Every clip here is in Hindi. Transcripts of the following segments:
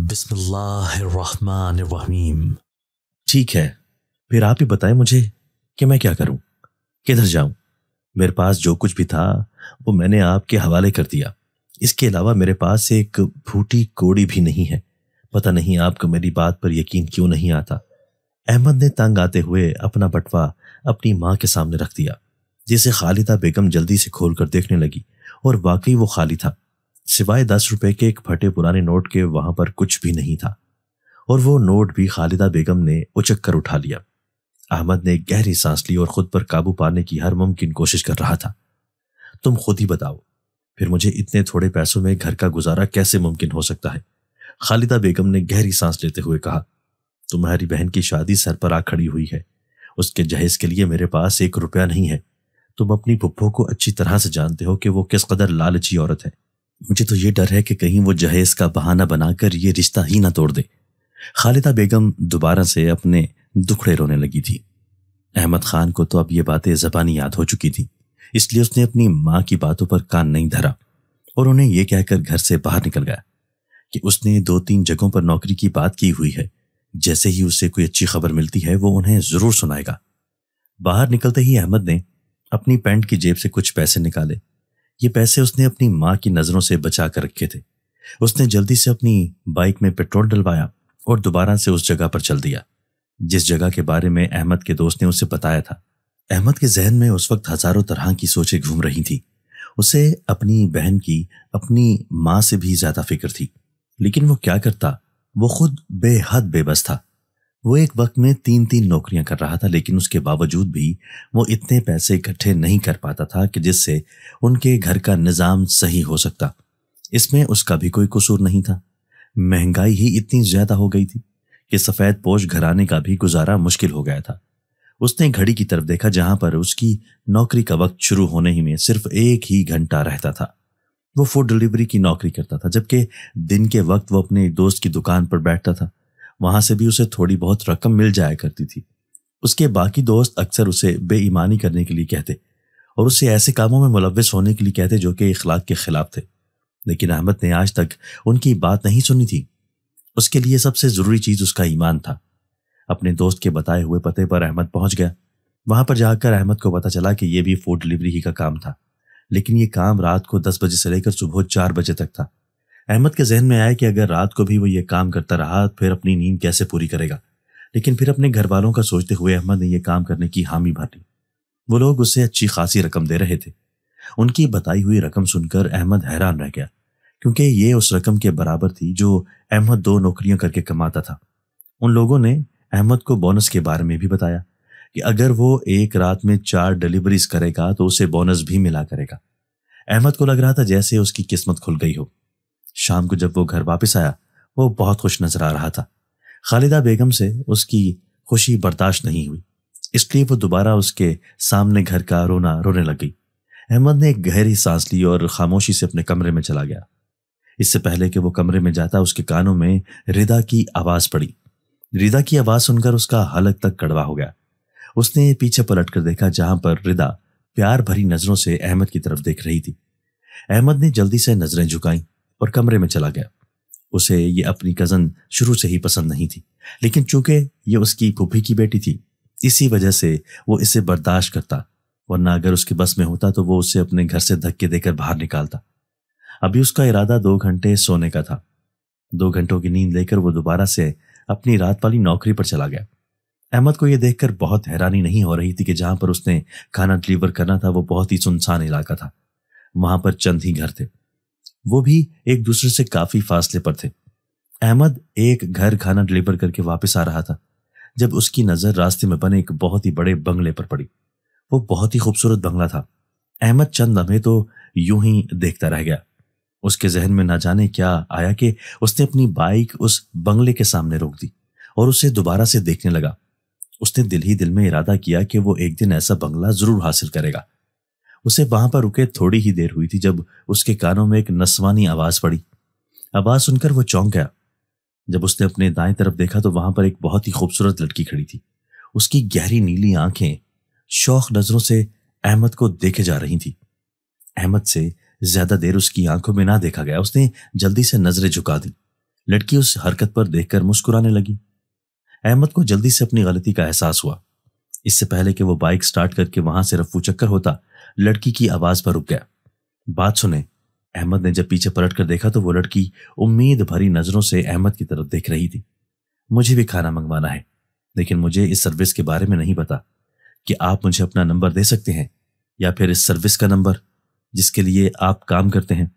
बिस्मिल्लाहिर्रहमानिर्रहीम ठीक है फिर आप ही बताएं मुझे कि मैं क्या करूं किधर जाऊं मेरे पास जो कुछ भी था वो मैंने आपके हवाले कर दिया इसके अलावा मेरे पास एक फूटी कोड़ी भी नहीं है पता नहीं आपको मेरी बात पर यकीन क्यों नहीं आता अहमद ने तंग आते हुए अपना बटवा अपनी माँ के सामने रख दिया जिसे खालिदा बेगम जल्दी से खोल कर देखने लगी और वाकई वो खाली था सिवाय दस रुपए के एक फटे पुराने नोट के वहां पर कुछ भी नहीं था और वो नोट भी खालिदा बेगम ने उचक कर उठा लिया अहमद ने गहरी सांस ली और खुद पर काबू पाने की हर मुमकिन कोशिश कर रहा था तुम खुद ही बताओ फिर मुझे इतने थोड़े पैसों में घर का गुजारा कैसे मुमकिन हो सकता है खालिदा बेगम ने गहरी सांस लेते हुए कहा तुम्हारी बहन की शादी सर पर आ खड़ी हुई है उसके जहेज के लिए मेरे पास एक रुपया नहीं है तुम अपनी पुप्पो को अच्छी तरह से जानते हो कि वो किस कदर लालची औरत है मुझे तो ये डर है कि कहीं वो जहेज का बहाना बनाकर ये रिश्ता ही ना तोड़ दे खालिदा बेगम दोबारा से अपने दुखड़े रोने लगी थी अहमद खान को तो अब ये बातें जबानी याद हो चुकी थी इसलिए उसने अपनी माँ की बातों पर कान नहीं धरा और उन्हें यह कहकर घर से बाहर निकल गया कि उसने दो तीन जगहों पर नौकरी की बात की हुई है जैसे ही उसे कोई अच्छी खबर मिलती है वो उन्हें जरूर सुनाएगा बाहर निकलते ही अहमद ने अपनी पैंट की जेब से कुछ पैसे निकाले ये पैसे उसने अपनी माँ की नज़रों से बचा कर रखे थे उसने जल्दी से अपनी बाइक में पेट्रोल डलवाया और दोबारा से उस जगह पर चल दिया जिस जगह के बारे में अहमद के दोस्त ने उसे बताया था अहमद के जहन में उस वक्त हजारों तरह की सोचें घूम रही थी उसे अपनी बहन की अपनी माँ से भी ज्यादा फिक्र थी लेकिन वो क्या करता वो खुद बेहद बेबस था वो एक वक्त में तीन तीन नौकरियां कर रहा था लेकिन उसके बावजूद भी वो इतने पैसे इकट्ठे नहीं कर पाता था कि जिससे उनके घर का निज़ाम सही हो सकता इसमें उसका भी कोई कसूर नहीं था महंगाई ही इतनी ज़्यादा हो गई थी कि सफ़ेद पोश घराने का भी गुजारा मुश्किल हो गया था उसने घड़ी की तरफ देखा जहां पर उसकी नौकरी का वक्त शुरू होने ही में सिर्फ एक ही घंटा रहता था वो फूड डिलीवरी की नौकरी करता था जबकि दिन के वक्त वो अपने दोस्त की दुकान पर बैठता था वहां से भी उसे थोड़ी बहुत रकम मिल जाया करती थी उसके बाकी दोस्त अक्सर उसे बेईमानी करने के लिए कहते और उसे ऐसे कामों में मुलविस होने के लिए कहते जो कि इखलाक के खिलाफ थे लेकिन अहमद ने आज तक उनकी बात नहीं सुनी थी उसके लिए सबसे ज़रूरी चीज़ उसका ईमान था अपने दोस्त के बताए हुए पते पर अहमद पहुंच गया वहां पर जाकर अहमद को पता चला कि यह भी फूड डिलीवरी ही का काम था लेकिन ये काम रात को दस बजे से लेकर सुबह चार बजे तक था अहमद के जहन में आया कि अगर रात को भी वो ये काम करता रहा फिर अपनी नींद कैसे पूरी करेगा लेकिन फिर अपने घर वालों का सोचते हुए अहमद ने यह काम करने की हामी भर ली वो लोग उसे अच्छी खासी रकम दे रहे थे उनकी बताई हुई रकम सुनकर अहमद हैरान रह गया क्योंकि ये उस रकम के बराबर थी जो अहमद दो नौकरियां करके कमाता था उन लोगों ने अहमद को बोनस के बारे में भी बताया कि अगर वो एक रात में चार डिलीवरीज करेगा तो उसे बोनस भी मिला करेगा अहमद को लग रहा था जैसे उसकी किस्मत खुल गई हो शाम को जब वो घर वापस आया वो बहुत खुश नजर आ रहा था खालिदा बेगम से उसकी खुशी बर्दाश्त नहीं हुई इसलिए वो दोबारा उसके सामने घर का रोना रोने लग गई अहमद ने एक गहरी सांस ली और खामोशी से अपने कमरे में चला गया इससे पहले कि वो कमरे में जाता उसके कानों में रिदा की आवाज़ पड़ी रिदा की आवाज़ सुनकर उसका हलक तक कड़वा हो गया उसने पीछे पलट कर देखा जहां पर रिदा प्यार भरी नज़रों से अहमद की तरफ देख रही थी अहमद ने जल्दी से नज़रें झुकाईं और कमरे में चला गया उसे ये अपनी कज़न शुरू से ही पसंद नहीं थी लेकिन चूंकि ये उसकी फूफी की बेटी थी इसी वजह से वो इसे बर्दाश्त करता वरना अगर उसके बस में होता तो वो उसे अपने घर से धक्के देकर बाहर निकालता अभी उसका इरादा दो घंटे सोने का था दो घंटों की नींद लेकर वो दोबारा से अपनी रात वाली नौकरी पर चला गया अहमद को यह देखकर बहुत हैरानी नहीं हो रही थी कि जहां पर उसने खाना डिलीवर करना था वो बहुत ही सुनसान इलाका था वहां पर चंद ही घर थे वो भी एक दूसरे से काफी फासले पर थे अहमद एक घर खाना डिलीवर करके वापस आ रहा था जब उसकी नजर रास्ते में बने एक बहुत ही बड़े बंगले पर पड़ी वो बहुत ही खूबसूरत बंगला था अहमद चंद लम्हे तो यूं ही देखता रह गया उसके जहन में ना जाने क्या आया कि उसने अपनी बाइक उस बंगले के सामने रोक दी और उसे दोबारा से देखने लगा उसने दिल ही दिल में इरादा किया कि वो एक दिन ऐसा बंगला जरूर हासिल करेगा उसे वहां पर रुके थोड़ी ही देर हुई थी जब उसके कानों में एक नस्वानी आवाज पड़ी आवाज सुनकर वो चौंक गया जब उसने अपने दाएं तरफ देखा तो वहां पर एक बहुत ही खूबसूरत लड़की खड़ी थी उसकी गहरी नीली आंखें शौक नजरों से अहमद को देखे जा रही थी अहमद से ज्यादा देर उसकी आंखों में ना देखा गया उसने जल्दी से नजरें झुका दी लड़की उस हरकत पर देखकर मुस्कुराने लगी अहमद को जल्दी से अपनी गलती का एहसास हुआ इससे पहले कि वो बाइक स्टार्ट करके वहां से रफू चक्कर होता लड़की की आवाज पर रुक गया बात सुने अहमद ने जब पीछे पलट कर देखा तो वो लड़की उम्मीद भरी नजरों से अहमद की तरफ देख रही थी मुझे भी खाना मंगवाना है लेकिन मुझे इस सर्विस के बारे में नहीं पता कि आप मुझे अपना नंबर दे सकते हैं या फिर इस सर्विस का नंबर जिसके लिए आप काम करते हैं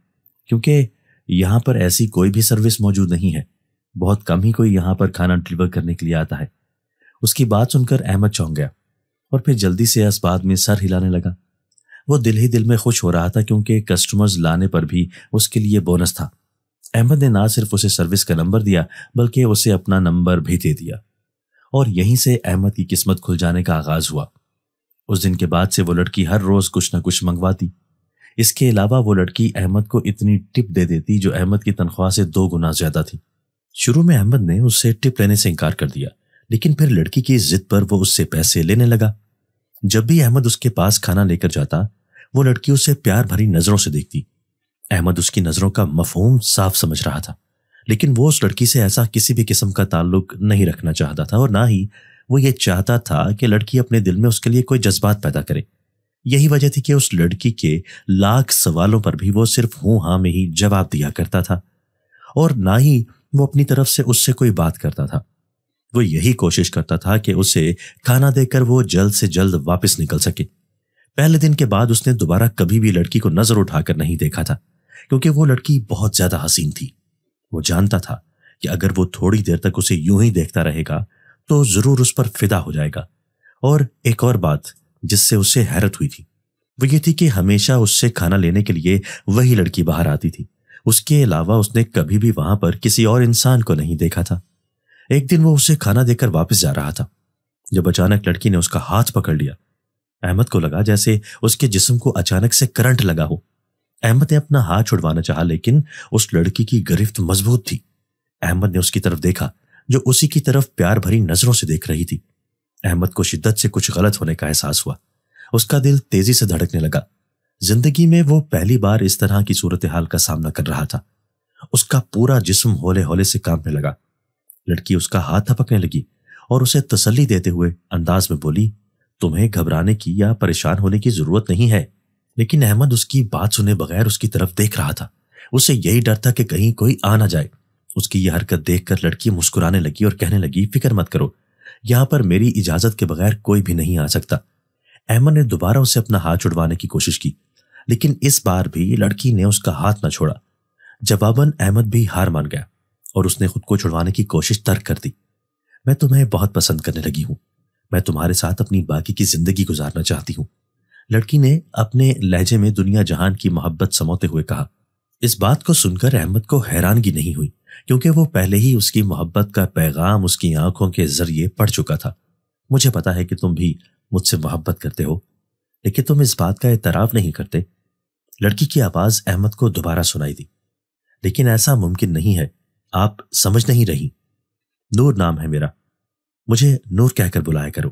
क्योंकि यहां पर ऐसी कोई भी सर्विस मौजूद नहीं है बहुत कम ही कोई यहां पर खाना डिलीवर करने के लिए आता है उसकी बात सुनकर अहमद चौंक गया और फिर जल्दी से इस बात में सर हिलाने लगा वो दिल ही दिल में खुश हो रहा था क्योंकि कस्टमर्स लाने पर भी उसके लिए बोनस था अहमद ने ना सिर्फ उसे सर्विस का नंबर दिया बल्कि उसे अपना नंबर भी दे दिया और यहीं से अहमद की किस्मत खुल जाने का आगाज हुआ उस दिन के बाद से वो लड़की हर रोज कुछ ना कुछ मंगवाती इसके अलावा वो लड़की अहमद को इतनी टिप दे देती जो अहमद की तनख्वाह से दो गुना ज्यादा थी शुरू में अहमद ने उससे टिप लेने से इनकार कर दिया लेकिन फिर लड़की की जिद पर वो उससे पैसे लेने लगा जब भी अहमद उसके पास खाना लेकर जाता वो लड़की उसे प्यार भरी नजरों से देखती अहमद उसकी नजरों का मफहूम साफ समझ रहा था लेकिन वो उस लड़की से ऐसा किसी भी किस्म का ताल्लुक नहीं रखना चाहता था और ना ही वो ये चाहता था कि लड़की अपने दिल में उसके लिए कोई जज्बात पैदा करे यही वजह थी कि उस लड़की के लाख सवालों पर भी वो सिर्फ हूं हाँ में ही जवाब दिया करता था और ना ही वो अपनी तरफ से उससे कोई बात करता था वो यही कोशिश करता था कि उसे खाना देकर वो जल्द से जल्द वापस निकल सके पहले दिन के बाद उसने दोबारा कभी भी लड़की को नजर उठाकर नहीं देखा था क्योंकि वो लड़की बहुत ज्यादा हसीन थी वो जानता था कि अगर वो थोड़ी देर तक उसे यूं ही देखता रहेगा तो जरूर उस पर फिदा हो जाएगा और एक और बात जिससे उसे हैरत हुई थी वो ये थी कि हमेशा उससे खाना लेने के लिए वही लड़की बाहर आती थी उसके अलावा उसने कभी भी वहां पर किसी और इंसान को नहीं देखा था एक दिन वो उसे खाना देकर वापस जा रहा था जब अचानक लड़की ने उसका हाथ पकड़ लिया अहमद को लगा जैसे उसके जिस्म को अचानक से करंट लगा हो अहमद ने अपना हाथ छुड़वाना चाहा लेकिन उस लड़की की गिरफ्त मजबूत थी अहमद ने उसकी तरफ देखा जो उसी की तरफ प्यार भरी नजरों से देख रही थी अहमद को शिद्दत से कुछ गलत होने का एहसास हुआ उसका दिल तेजी से धड़कने लगा जिंदगी में वो पहली बार इस तरह की सूरत हाल का सामना कर रहा था उसका पूरा जिस्म होले होले से कांपने लगा लड़की उसका हाथ थपकने लगी और उसे तसल्ली देते हुए अंदाज में बोली तुम्हें घबराने की या परेशान होने की जरूरत नहीं है लेकिन अहमद उसकी बात सुने बगैर उसकी तरफ देख रहा था उसे यही डर था कि कहीं कोई आ ना जाए उसकी यह हरकत देखकर लड़की मुस्कुराने लगी और कहने लगी फिक्र मत करो यहां पर मेरी इजाजत के बगैर कोई भी नहीं आ सकता अहमद ने दोबारा उसे अपना हाथ छुड़वाने की कोशिश की लेकिन इस बार भी लड़की ने उसका हाथ न छोड़ा जवाबन अहमद भी हार मान गया और उसने खुद को छुड़वाने की कोशिश तर्क कर दी मैं तुम्हें बहुत पसंद करने लगी हूँ मैं तुम्हारे साथ अपनी बाकी की जिंदगी गुजारना चाहती हूँ लड़की ने अपने लहजे में दुनिया जहान की मोहब्बत समोते हुए कहा इस बात को सुनकर अहमद को हैरानगी नहीं हुई क्योंकि वो पहले ही उसकी मोहब्बत का पैगाम उसकी आंखों के जरिए पढ़ चुका था मुझे पता है कि तुम भी मुझसे मोहब्बत करते हो लेकिन तुम इस बात का एतराफ नहीं करते लड़की की आवाज अहमद को दोबारा सुनाई दी लेकिन ऐसा मुमकिन नहीं है आप समझ नहीं रही नूर नाम है मेरा मुझे नूर कहकर बुलाया करो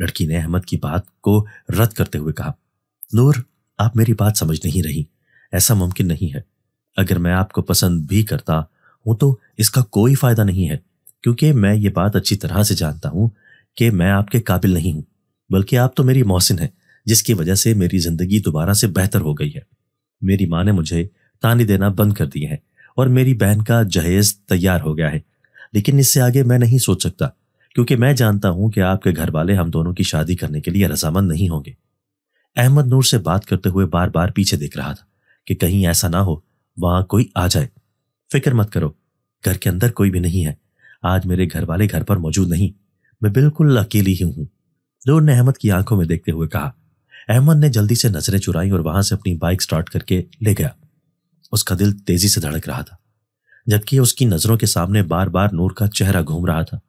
लड़की ने अहमद की बात को रद्द करते हुए कहा नूर आप मेरी बात समझ नहीं रही ऐसा मुमकिन नहीं है अगर मैं आपको पसंद भी करता हूं तो इसका कोई फायदा नहीं है क्योंकि मैं ये बात अच्छी तरह से जानता हूं कि मैं आपके काबिल नहीं हूं बल्कि आप तो मेरी मोहसिन है जिसकी वजह से मेरी जिंदगी दोबारा से बेहतर हो गई है मेरी माँ ने मुझे ताने देना बंद कर दिए हैं और मेरी बहन का जहेज तैयार हो गया है लेकिन इससे आगे मैं नहीं सोच सकता क्योंकि मैं जानता हूं कि आपके घर वाले हम दोनों की शादी करने के लिए रजामंद नहीं होंगे अहमद नूर से बात करते हुए बार बार पीछे देख रहा था कि कहीं ऐसा ना हो वहां कोई आ जाए फिक्र मत करो घर के अंदर कोई भी नहीं है आज मेरे घर वाले घर पर मौजूद नहीं मैं बिल्कुल अकेली ही हूं नूर ने अहमद की आंखों में देखते हुए कहा अहमद ने जल्दी से नजरें चुराई और वहां से अपनी बाइक स्टार्ट करके ले गया उसका दिल तेजी से धड़क रहा था जबकि उसकी नजरों के सामने बार बार नूर का चेहरा घूम रहा था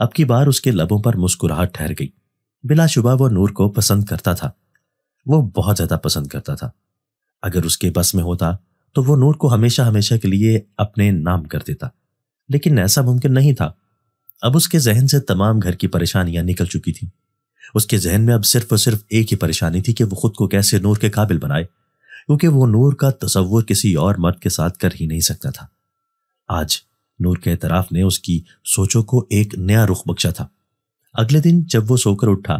अब की बार उसके लबों पर मुस्कुराहट ठहर गई बिलाशुबा वो नूर को पसंद करता था वो बहुत ज्यादा पसंद करता था अगर उसके बस में होता तो वो नूर को हमेशा हमेशा के लिए अपने नाम कर देता लेकिन ऐसा मुमकिन नहीं था अब उसके जहन से तमाम घर की परेशानियां निकल चुकी थी उसके जहन में अब सिर्फ और सिर्फ एक ही परेशानी थी कि वो खुद को कैसे नूर के काबिल बनाए क्योंकि वो नूर का तस्वुर किसी और मर्द के साथ कर ही नहीं सकता था आज नूर के एतराफ़ ने उसकी सोचों को एक नया रुख बख्शा था अगले दिन जब वो सोकर उठा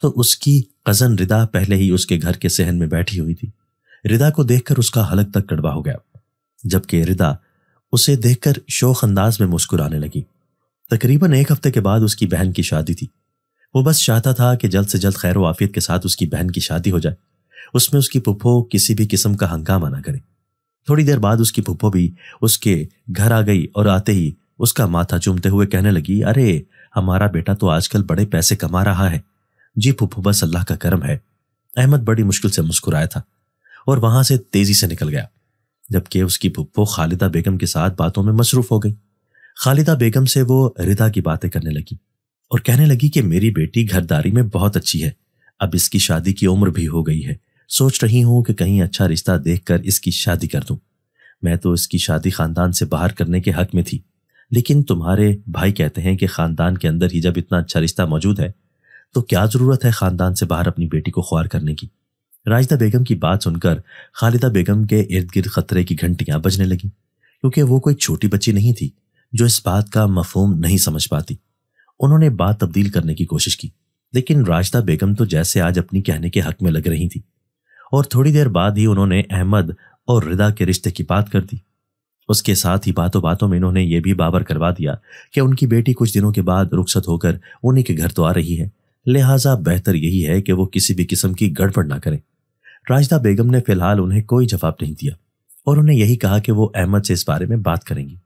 तो उसकी कज़न रिदा पहले ही उसके घर के सहन में बैठी हुई थी रिदा को देखकर उसका हलक तक कड़वा हो गया जबकि रिदा उसे देखकर शोक अंदाज में मुस्कुराने लगी तकरीबन एक हफ्ते के बाद उसकी बहन की शादी थी वो बस चाहता था कि जल्द से जल्द खैर वाफियत के साथ उसकी बहन की शादी हो जाए उसमें उसकी पुप्पो किसी भी किस्म का हंगामा ना करे थोड़ी देर बाद उसकी पुप्पो भी उसके घर आ गई और आते ही उसका माथा चूमते हुए कहने लगी अरे हमारा बेटा तो आजकल बड़े पैसे कमा रहा है जी पुप्पो बस अल्लाह का करम है अहमद बड़ी मुश्किल से मुस्कुराया था और वहां से तेजी से निकल गया जबकि उसकी पुप्पो खालिदा बेगम के साथ बातों में मसरूफ हो गई खालिदा बेगम से वो रिदा की बातें करने लगी और कहने लगी कि मेरी बेटी घरदारी में बहुत अच्छी है अब इसकी शादी की उम्र भी हो गई है सोच रही हूँ कि कहीं अच्छा रिश्ता देखकर इसकी शादी कर दूं मैं तो इसकी शादी खानदान से बाहर करने के हक में थी लेकिन तुम्हारे भाई कहते हैं कि खानदान के अंदर ही जब इतना अच्छा रिश्ता मौजूद है तो क्या जरूरत है खानदान से बाहर अपनी बेटी को ख्वार करने की राजदा बेगम की बात सुनकर खालिदा बेगम के इर्द गिर्द खतरे की घंटियां बजने लगी क्योंकि वो कोई छोटी बच्ची नहीं थी जो इस बात का मफहम नहीं समझ पाती उन्होंने बात तब्दील करने की कोशिश की लेकिन राजदा बेगम तो जैसे आज अपनी कहने के हक में लग रही थी और थोड़ी देर बाद ही उन्होंने अहमद और रिदा के रिश्ते की बात कर दी उसके साथ ही बातों बातों में इन्होंने ये भी बाबर करवा दिया कि उनकी बेटी कुछ दिनों के बाद रुखसत होकर उन्हीं के घर तो आ रही है लिहाजा बेहतर यही है कि वो किसी भी किस्म की गड़बड़ ना करें राजदा बेगम ने फिलहाल उन्हें कोई जवाब नहीं दिया और उन्हें यही कहा कि वो अहमद से इस बारे में बात करेंगी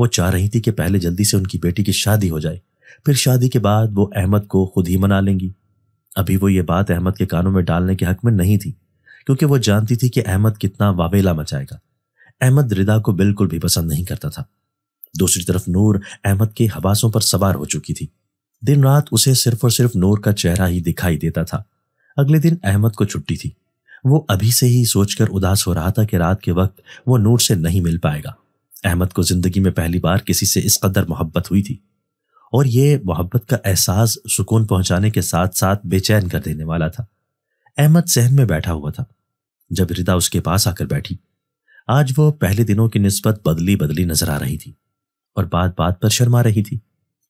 वो चाह रही थी कि पहले जल्दी से उनकी बेटी की शादी हो जाए फिर शादी के बाद वो अहमद को खुद ही मना लेंगी अभी वो ये बात अहमद के कानों में डालने के हक में नहीं थी क्योंकि वो जानती थी कि अहमद कितना वावेला मचाएगा अहमद रिदा को बिल्कुल भी पसंद नहीं करता था दूसरी तरफ नूर अहमद के हवासों पर सवार हो चुकी थी दिन रात उसे सिर्फ और सिर्फ नूर का चेहरा ही दिखाई देता था अगले दिन अहमद को छुट्टी थी वो अभी से ही सोचकर उदास हो रहा था कि रात के वक्त वो नूर से नहीं मिल पाएगा अहमद को जिंदगी में पहली बार किसी से इस कदर मोहब्बत हुई थी और ये मोहब्बत का एहसास सुकून पहुंचाने के साथ साथ बेचैन कर देने वाला था अहमद सहन में बैठा हुआ था जब रिदा उसके पास आकर बैठी आज वह पहले दिनों की नस्बत बदली बदली नजर आ रही थी और बात बात पर शर्मा रही थी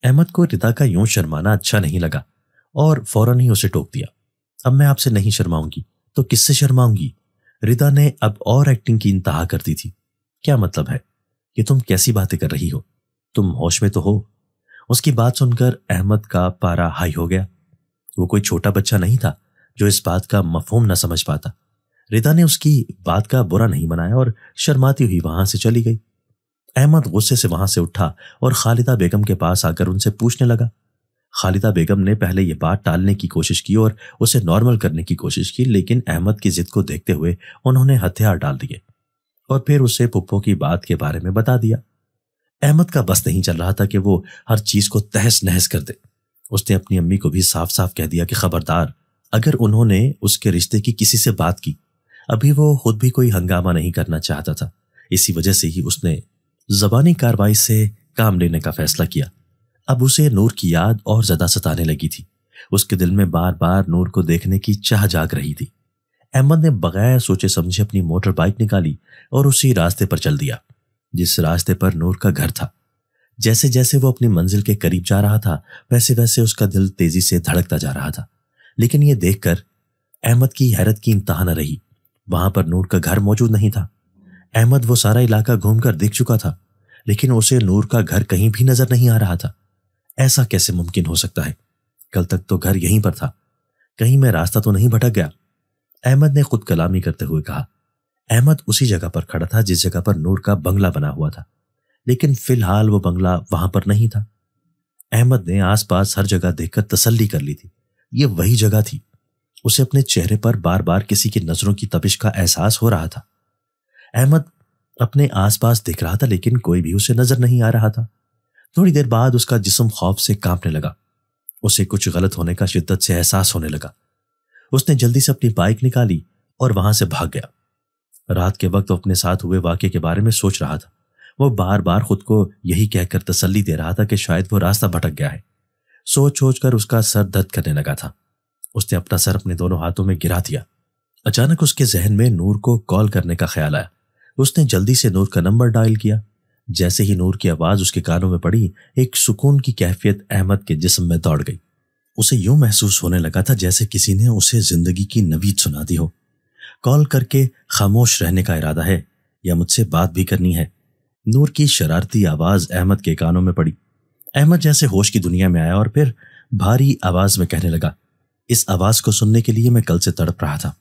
अहमद को रिदा का यूं शर्माना अच्छा नहीं लगा और फौरन ही उसे टोक दिया अब मैं आपसे नहीं शर्माऊंगी तो किससे शर्माऊंगी रिदा ने अब और एक्टिंग की इंतहा कर दी थी क्या मतलब है कि तुम कैसी बातें कर रही हो तुम होश में तो हो उसकी बात सुनकर अहमद का पारा हाई हो गया वो कोई छोटा बच्चा नहीं था जो इस बात का मफहम न समझ पाता रिता ने उसकी बात का बुरा नहीं मनाया और शर्माती हुई वहां से चली गई अहमद गुस्से से वहां से उठा और खालिदा बेगम के पास आकर उनसे पूछने लगा खालिदा बेगम ने पहले यह बात टालने की कोशिश की और उसे नॉर्मल करने की कोशिश की लेकिन अहमद की जिद को देखते हुए उन्होंने हथियार डाल दिए और फिर उसे पुप्पो की बात के बारे में बता दिया अहमद का बस नहीं चल रहा था कि वो हर चीज को तहस नहस कर दे उसने अपनी अम्मी को भी साफ साफ कह दिया कि खबरदार अगर उन्होंने उसके रिश्ते की किसी से बात की अभी वो खुद भी कोई हंगामा नहीं करना चाहता था इसी वजह से ही उसने जबानी कार्रवाई से काम लेने का फैसला किया अब उसे नूर की याद और ज्यादा सताने लगी थी उसके दिल में बार बार नूर को देखने की चाह जाग रही थी अहमद ने बगैर सोचे समझे अपनी मोटर बाइक निकाली और उसी रास्ते पर चल दिया जिस रास्ते पर नूर का घर था जैसे जैसे वो अपनी मंजिल के करीब जा रहा था वैसे वैसे उसका दिल तेजी से धड़कता जा रहा था लेकिन यह देखकर अहमद की हैरत की इंतहा न रही वहां पर नूर का घर मौजूद नहीं था अहमद वो सारा इलाका घूमकर देख चुका था लेकिन उसे नूर का घर कहीं भी नजर नहीं आ रहा था ऐसा कैसे मुमकिन हो सकता है कल तक तो घर यहीं पर था कहीं मैं रास्ता तो नहीं भटक गया अहमद ने खुद कलामी करते हुए कहा अहमद उसी जगह पर खड़ा था जिस जगह पर नूर का बंगला बना हुआ था लेकिन फिलहाल वो बंगला वहां पर नहीं था अहमद ने आसपास हर जगह देखकर तसल्ली कर ली थी ये वही जगह थी उसे अपने चेहरे पर बार बार किसी की नजरों की तपिश का एहसास हो रहा था अहमद अपने आसपास दिख रहा था लेकिन कोई भी उसे नजर नहीं आ रहा था थोड़ी देर बाद उसका जिसम खौफ से कांपने लगा उसे कुछ गलत होने का शिद्दत से एहसास होने लगा उसने जल्दी से अपनी बाइक निकाली और वहां से भाग गया रात के वक्त वो अपने साथ हुए वाक्य के बारे में सोच रहा था वो बार बार खुद को यही कहकर तसल्ली दे रहा था कि शायद वो रास्ता भटक गया है सोच सोच कर उसका सर दर्द करने लगा था उसने अपना सर अपने दोनों हाथों में गिरा दिया अचानक उसके जहन में नूर को कॉल करने का ख्याल आया उसने जल्दी से नूर का नंबर डायल किया जैसे ही नूर की आवाज उसके कानों में पड़ी एक सुकून की कैफियत अहमद के जिस्म में दौड़ गई उसे यूं महसूस होने लगा था जैसे किसी ने उसे जिंदगी की नवीद सुना दी हो कॉल करके खामोश रहने का इरादा है या मुझसे बात भी करनी है नूर की शरारती आवाज अहमद के कानों में पड़ी अहमद जैसे होश की दुनिया में आया और फिर भारी आवाज में कहने लगा इस आवाज को सुनने के लिए मैं कल से तड़प रहा था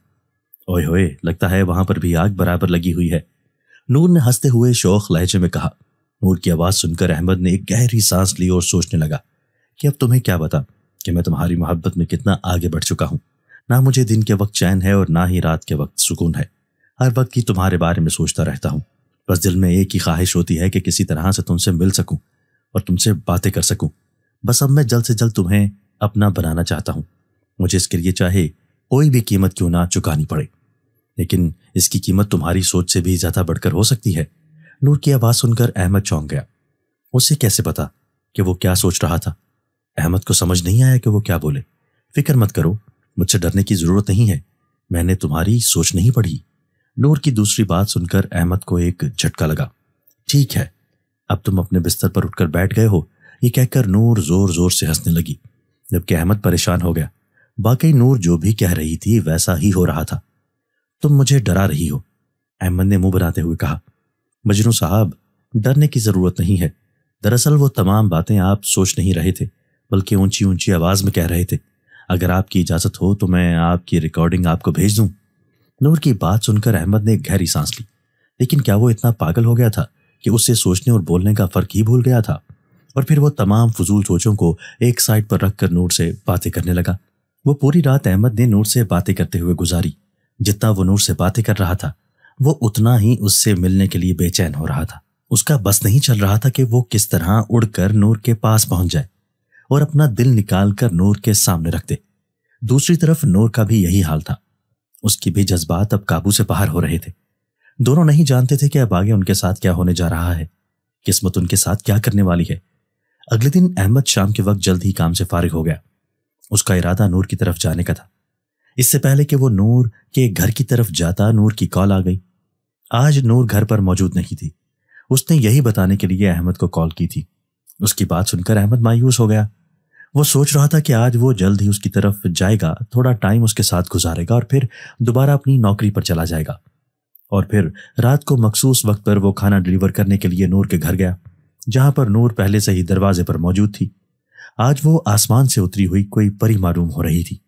ओए होए लगता है वहां पर भी आग बराबर लगी हुई है नूर ने हंसते हुए शौक लहजे में कहा नूर की आवाज सुनकर अहमद ने एक गहरी सांस ली और सोचने लगा कि अब तुम्हें क्या बता कि मैं तुम्हारी मोहब्बत में कितना आगे बढ़ चुका हूँ ना मुझे दिन के वक्त चैन है और ना ही रात के वक्त सुकून है हर वक्त ही तुम्हारे बारे में सोचता रहता हूँ बस दिल में एक ही ख्वाहिश होती है कि किसी तरह से तुमसे मिल सकूं और तुमसे बातें कर सकूं बस अब मैं जल्द से जल्द तुम्हें अपना बनाना चाहता हूं मुझे इसके लिए चाहे कोई भी कीमत क्यों ना चुकानी पड़े लेकिन इसकी कीमत तुम्हारी सोच से भी ज्यादा बढ़कर हो सकती है नूर की आवाज़ सुनकर अहमद चौंक गया उसे कैसे पता कि वो क्या सोच रहा था अहमद को समझ नहीं आया कि वो क्या बोले फिक्र मत करो मुझसे डरने की ज़रूरत नहीं है मैंने तुम्हारी सोच नहीं पढ़ी नूर की दूसरी बात सुनकर अहमद को एक झटका लगा ठीक है अब तुम अपने बिस्तर पर उठकर बैठ गए हो ये कहकर नूर जोर जोर से हंसने लगी जबकि अहमद परेशान हो गया वाकई नूर जो भी कह रही थी वैसा ही हो रहा था तुम मुझे डरा रही हो अहमद ने मुंह बनाते हुए कहा मजनू साहब डरने की जरूरत नहीं है दरअसल वो तमाम बातें आप सोच नहीं रहे थे बल्कि ऊंची ऊंची आवाज में कह रहे थे अगर आपकी इजाजत हो तो मैं आपकी रिकॉर्डिंग आपको भेज दूं नूर की बात सुनकर अहमद ने गहरी सांस ली लेकिन क्या वो इतना पागल हो गया था कि उससे सोचने और बोलने का फ़र्क ही भूल गया था और फिर वो तमाम फजूल सोचों को एक साइड पर रख कर नूर से बातें करने लगा वो पूरी रात अहमद ने नूर से बातें करते हुए गुजारी जितना वो नूर से बातें कर रहा था वो उतना ही उससे मिलने के लिए बेचैन हो रहा था उसका बस नहीं चल रहा था कि वो किस तरह उड़कर नूर के पास पहुंच जाए और अपना दिल निकाल कर नूर के सामने रख दे दूसरी तरफ नूर का भी यही हाल था उसकी भी जज्बात अब काबू से बाहर हो रहे थे दोनों नहीं जानते थे कि अब आगे उनके साथ क्या होने जा रहा है किस्मत उनके साथ क्या करने वाली है अगले दिन अहमद शाम के वक्त जल्द ही काम से फारिग हो गया उसका इरादा नूर की तरफ जाने का था इससे पहले कि वो नूर के घर की तरफ जाता नूर की कॉल आ गई आज नूर घर पर मौजूद नहीं थी उसने यही बताने के लिए अहमद को कॉल की थी उसकी बात सुनकर अहमद मायूस हो गया वो सोच रहा था कि आज वो जल्द ही उसकी तरफ जाएगा थोड़ा टाइम उसके साथ गुजारेगा और फिर दोबारा अपनी नौकरी पर चला जाएगा और फिर रात को मखसूस वक्त पर वो खाना डिलीवर करने के लिए नूर के घर गया जहां पर नूर पहले से ही दरवाजे पर मौजूद थी आज वो आसमान से उतरी हुई कोई परी मालूम हो रही थी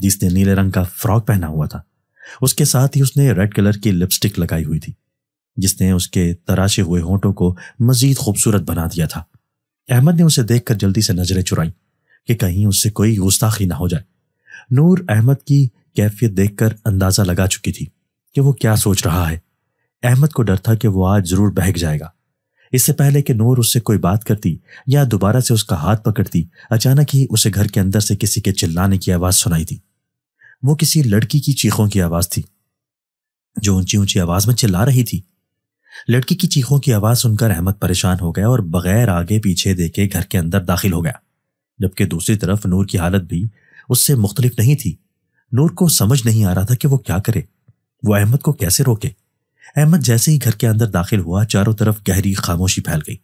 जिसने नीले रंग का फ्रॉक पहना हुआ था उसके साथ ही उसने रेड कलर की लिपस्टिक लगाई हुई थी जिसने उसके तराशे हुए होंठों को मजीद खूबसूरत बना दिया था अहमद ने उसे देखकर जल्दी से नजरें चुराई कि कहीं उससे कोई गुस्ताखी ना हो जाए नूर अहमद की कैफियत देखकर अंदाजा लगा चुकी थी कि वो क्या सोच रहा है अहमद को डर था कि वो आज जरूर बहक जाएगा इससे पहले कि नूर उससे कोई बात करती या दोबारा से उसका हाथ पकड़ती अचानक ही उसे घर के अंदर से किसी के चिल्लाने की आवाज़ सुनाई थी वो किसी लड़की की चीखों की आवाज़ थी जो ऊंची ऊंची आवाज़ में चिल्ला रही थी लड़की की चीखों की आवाज़ सुनकर अहमद परेशान हो गया और बगैर आगे पीछे देखे घर के अंदर दाखिल हो गया जबकि दूसरी तरफ नूर की हालत भी उससे मुख्तलिफ नहीं थी नूर को समझ नहीं आ रहा था कि वो क्या करे वो अहमद को कैसे रोके अहमद जैसे ही घर के अंदर दाखिल हुआ चारों तरफ गहरी खामोशी फैल गई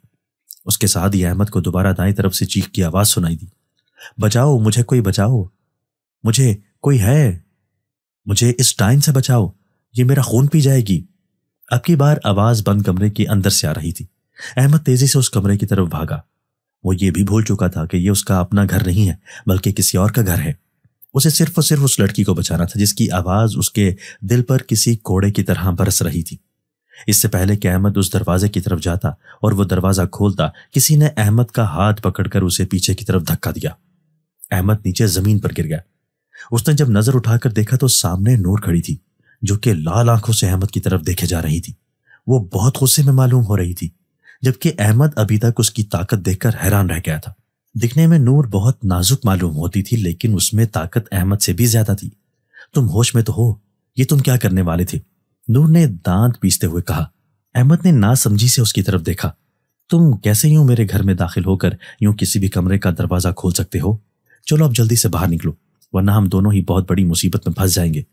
उसके साथ ही अहमद को दोबारा दाएं तरफ से चीख की आवाज सुनाई दी बचाओ मुझे कोई बचाओ मुझे कोई है मुझे इस टाइम से बचाओ ये मेरा खून पी जाएगी अब की बार आवाज बंद कमरे के अंदर से आ रही थी अहमद तेजी से उस कमरे की तरफ भागा वो ये भी भूल चुका था कि ये उसका अपना घर नहीं है बल्कि किसी और का घर है उसे सिर्फ और सिर्फ उस लड़की को बचाना था जिसकी आवाज उसके दिल पर किसी कोड़े की तरह बरस रही थी इससे पहले कि अहमद उस दरवाजे की तरफ जाता और वो दरवाजा खोलता किसी ने अहमद का हाथ पकड़कर उसे पीछे की तरफ धक्का दिया अहमद नीचे जमीन पर गिर गया उसने जब नजर उठाकर देखा तो सामने नूर खड़ी थी जो कि लाल आंखों से अहमद की तरफ देखे जा रही थी वो बहुत गुस्से में मालूम हो रही थी जबकि अहमद अभी तक उसकी ताकत देखकर हैरान रह गया था दिखने में नूर बहुत नाजुक मालूम होती थी लेकिन उसमें ताकत अहमद से भी ज्यादा थी तुम होश में तो हो ये तुम क्या करने वाले थे नूर ने दांत पीसते हुए कहा अहमद ने ना समझी से उसकी तरफ देखा तुम कैसे यूं मेरे घर में दाखिल होकर यूं किसी भी कमरे का दरवाजा खोल सकते हो चलो अब जल्दी से बाहर निकलो वरना हम दोनों ही बहुत बड़ी मुसीबत में फंस जाएंगे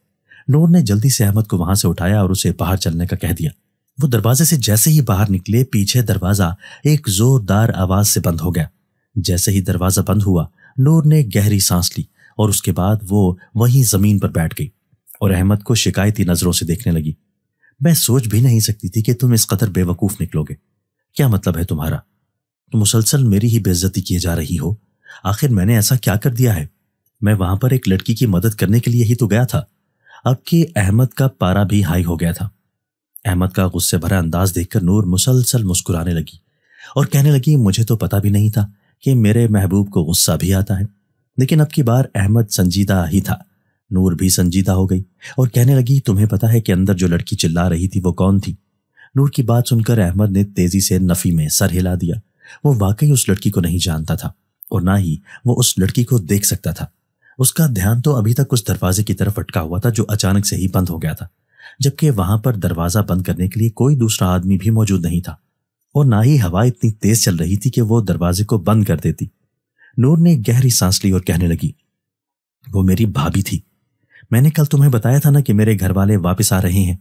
नूर ने जल्दी से अहमद को वहां से उठाया और उसे बाहर चलने का कह दिया वो दरवाजे से जैसे ही बाहर निकले पीछे दरवाजा एक जोरदार आवाज से बंद हो गया जैसे ही दरवाजा बंद हुआ नूर ने गहरी सांस ली और उसके बाद वो वहीं जमीन पर बैठ गई और अहमद को शिकायती नजरों से देखने लगी मैं सोच भी नहीं सकती थी कि तुम इस कदर बेवकूफ निकलोगे क्या मतलब है तुम्हारा तुम मुसलसल मेरी ही बेइज्जती किए जा रही हो आखिर मैंने ऐसा क्या कर दिया है मैं वहां पर एक लड़की की मदद करने के लिए ही तो गया था अब कि अहमद का पारा भी हाई हो गया था अहमद का गुस्से भरा अंदाज देखकर नूर मुसलसल मुस्कुराने लगी और कहने लगी मुझे तो पता भी नहीं था कि मेरे महबूब को गुस्सा भी आता है लेकिन अब की बार अहमद संजीदा ही था नूर भी संजीदा हो गई और कहने लगी तुम्हें पता है कि अंदर जो लड़की चिल्ला रही थी वो कौन थी नूर की बात सुनकर अहमद ने तेजी से नफी में सर हिला दिया वो वाकई उस लड़की को नहीं जानता था और ना ही वो उस लड़की को देख सकता था उसका ध्यान तो अभी तक उस दरवाजे की तरफ अटका हुआ था जो अचानक से ही बंद हो गया था जबकि वहां पर दरवाजा बंद करने के लिए कोई दूसरा आदमी भी मौजूद नहीं था और ना ही हवा इतनी तेज चल रही थी कि वो दरवाजे को बंद कर देती नूर ने गहरी सांस ली और कहने लगी वो मेरी भाभी थी मैंने कल तुम्हें बताया था ना कि मेरे घर वाले वापस आ रहे हैं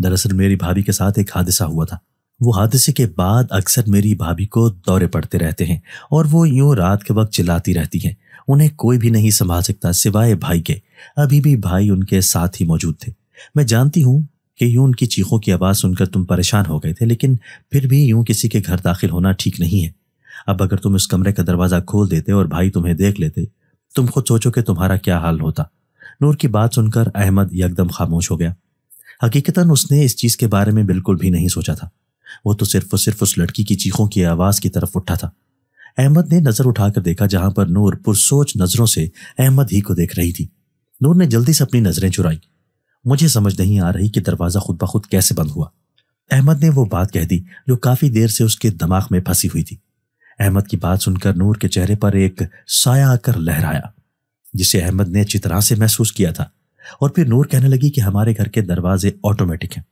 दरअसल मेरी भाभी के साथ एक हादसा हुआ था वो हादसे के बाद अक्सर मेरी भाभी को दौरे पड़ते रहते हैं और वो यूं रात के वक्त चिल्लाती रहती हैं उन्हें कोई भी नहीं संभाल सकता सिवाय भाई के अभी भी भाई उनके साथ ही मौजूद थे मैं जानती हूँ कि यूं उनकी चीखों की आवाज़ सुनकर तुम परेशान हो गए थे लेकिन फिर भी यूं किसी के घर दाखिल होना ठीक नहीं है अब अगर तुम इस कमरे का दरवाज़ा खोल देते और भाई तुम्हें देख लेते तुम खुद सोचो कि तुम्हारा क्या हाल होता नूर की बात सुनकर अहमद यकदम खामोश हो गया हकीकता उसने इस चीज़ के बारे में बिल्कुल भी नहीं सोचा था वो तो सिर्फ और सिर्फ उस लड़की की चीखों की आवाज़ की तरफ उठा था अहमद ने नज़र उठाकर देखा जहां पर नूर पुरसोच नज़रों से अहमद ही को देख रही थी नूर ने जल्दी से अपनी नज़रें चुराई मुझे समझ नहीं आ रही कि दरवाजा खुद ब खुद कैसे बंद हुआ अहमद ने वो बात कह दी जो काफी देर से उसके दिमाग में फंसी हुई थी अहमद की बात सुनकर नूर के चेहरे पर एक साया आकर लहराया जिसे अहमद ने अच्छी तरह से महसूस किया था और फिर नूर कहने लगी कि हमारे घर के दरवाजे ऑटोमेटिक हैं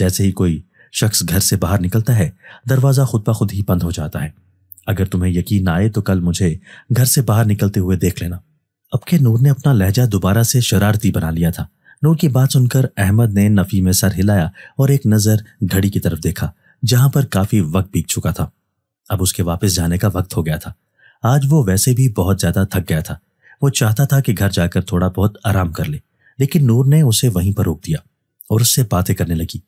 जैसे ही कोई शख्स घर से बाहर निकलता है दरवाजा खुद ब खुद ही बंद हो जाता है अगर तुम्हें यकीन आए तो कल मुझे घर से बाहर निकलते हुए देख लेना अब के नूर ने अपना लहजा दोबारा से शरारती बना लिया था नूर की बात सुनकर अहमद ने नफी में सर हिलाया और एक नज़र घड़ी की तरफ देखा जहां पर काफी वक्त बीत चुका था अब उसके वापस जाने का वक्त हो गया था आज वो वैसे भी बहुत ज्यादा थक गया था वो चाहता था कि घर जाकर थोड़ा बहुत आराम कर ले लेकिन नूर ने उसे वहीं पर रोक दिया और उससे बातें करने लगी